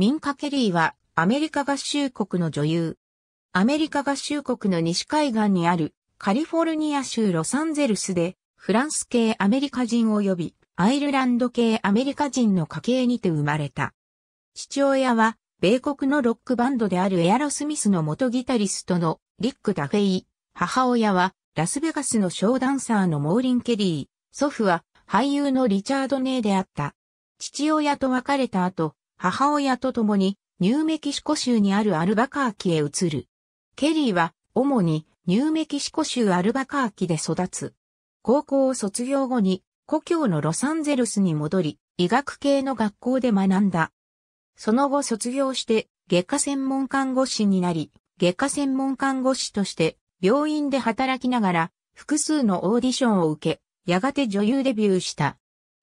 ミンカ・ケリーはアメリカ合衆国の女優。アメリカ合衆国の西海岸にあるカリフォルニア州ロサンゼルスでフランス系アメリカ人及びアイルランド系アメリカ人の家系にて生まれた。父親は米国のロックバンドであるエアロスミスの元ギタリストのリック・ダフェイ。母親はラスベガスのショーダンサーのモーリン・ケリー。祖父は俳優のリチャード・ネイであった。父親と別れた後、母親と共にニューメキシコ州にあるアルバカーキへ移る。ケリーは主にニューメキシコ州アルバカーキで育つ。高校を卒業後に故郷のロサンゼルスに戻り、医学系の学校で学んだ。その後卒業して外科専門看護師になり、外科専門看護師として病院で働きながら複数のオーディションを受け、やがて女優デビューした。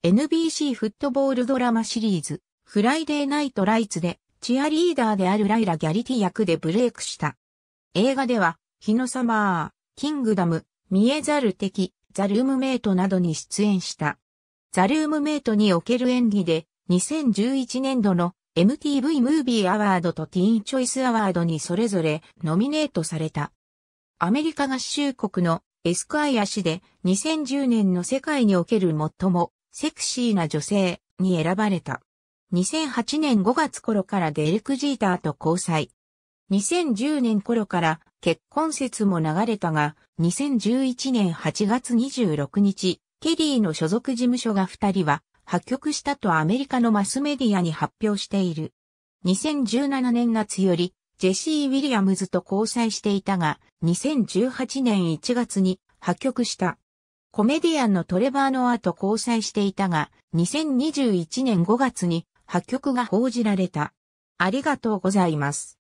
NBC フットボールドラマシリーズ、フライデーナイトライツでチアリーダーであるライラ・ギャリティ役でブレイクした。映画では、日のサマー、キングダム、見えざる敵、ザルームメイトなどに出演した。ザルームメイトにおける演技で、2011年度の MTV ムービーアワードとティーンチョイスアワードにそれぞれノミネートされた。アメリカ合衆国のエスクアイア氏で2010年の世界における最もセクシーな女性に選ばれた。2008年5月頃からデルク・ジーターと交際。2010年頃から結婚説も流れたが、2011年8月26日、ケリーの所属事務所が二人は破局したとアメリカのマスメディアに発表している。2017年夏より、ジェシー・ウィリアムズと交際していたが、2018年1月に破局した。コメディアンのトレバー・ノアと交際していたが、2021年5月に破局が報じられた。ありがとうございます。